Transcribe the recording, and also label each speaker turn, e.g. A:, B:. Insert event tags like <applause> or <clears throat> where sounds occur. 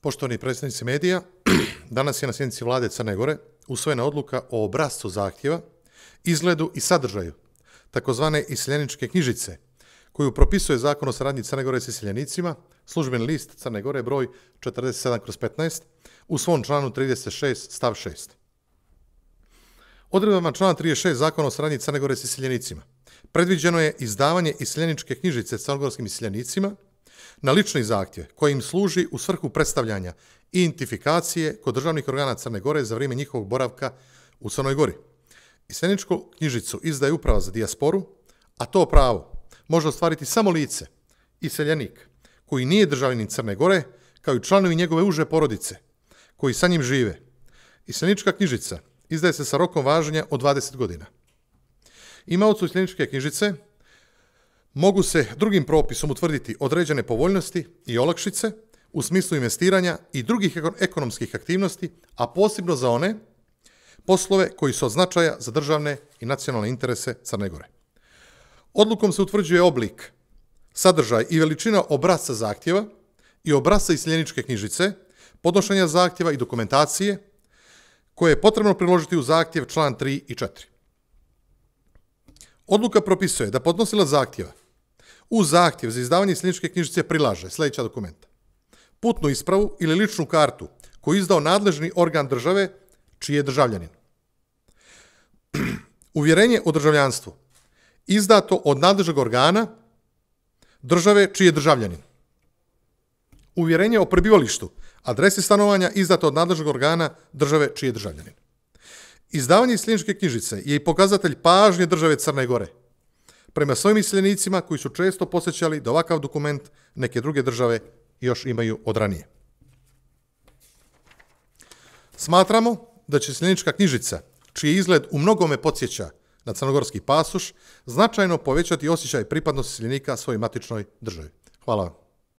A: Poštovani predstavnici medija, <clears throat> danas je na sjednici vlade Crne Gore usvojena odluka o obrazcu zahtjeva, izgledu i sadržaju takozvane iseljeničke knjižice, koju propisuje zakon o saradnji Crne Gore s iseljenicima, službeni list Crne Gore broj 47 kroz 15, u svom članu 36 stav 6. Odredbama člana 36 zakona o saradnji Crne Gore s iseljenicima predviđeno je izdavanje iseljeničke knjižice crnogorskim iseljenicima, na lični zahtjev kojim služi u svrhu predstavljanja i identifikacije kod državnih organa Crne Gore za vrijeme njihovog boravka u Crnoj Gori. Iseničku knjižicu izdaje uprava za dijasporu, a to pravo može ostvariti samo lice iseljenik koji nije državljanin Crne Gore, kao i članovi njegove uže porodice koji sa njim žive. Iseljenička knjižica izdaje se sa rokom važenja od 20 godina. Imaocu iseljeničke knjižice – mogu se drugim propisom utvrditi određene povoljnosti i olakšice u smislu investiranja i drugih ekonomskih aktivnosti, a posebno za one poslove koji su od značaja za državne i nacionalne interese Crne Gore. Odlukom se utvrđuje oblik, sadržaj i veličina obrazca zahtjeva i obrazca isljeničke knjižice, podnošenja zahtjeva i dokumentacije koje je potrebno priložiti u zahtjev član 3 i 4. Odluka propisuje da podnosila zahtjeva U zahtjev za izdavanje isljedničke knjižice prilaže sljedeća dokumenta. Putnu ispravu ili ličnu kartu koju je izdao nadležni organ države čiji je državljanin. <clears throat> Uvjerenje o državljanstvu izdato od nadležnog organa države čiji je državljanin. Uvjerenje o prebivalištu adresi stanovanja izdato od nadležnog organa države čiji je državljanin. Izdavanje isljedničke knjižice je i pokazatelj pažnje države Crne Gore – prema svojim isljenicima koji su često posjećali da ovakav dokument neke druge države još imaju odranije. Smatramo da će isljenička knjižica, čiji izgled u mnogome podsjeća na crnogorski pasuš, značajno povećati osjećaj pripadnosti isljenika svojoj matičnoj državi. Hvala vam.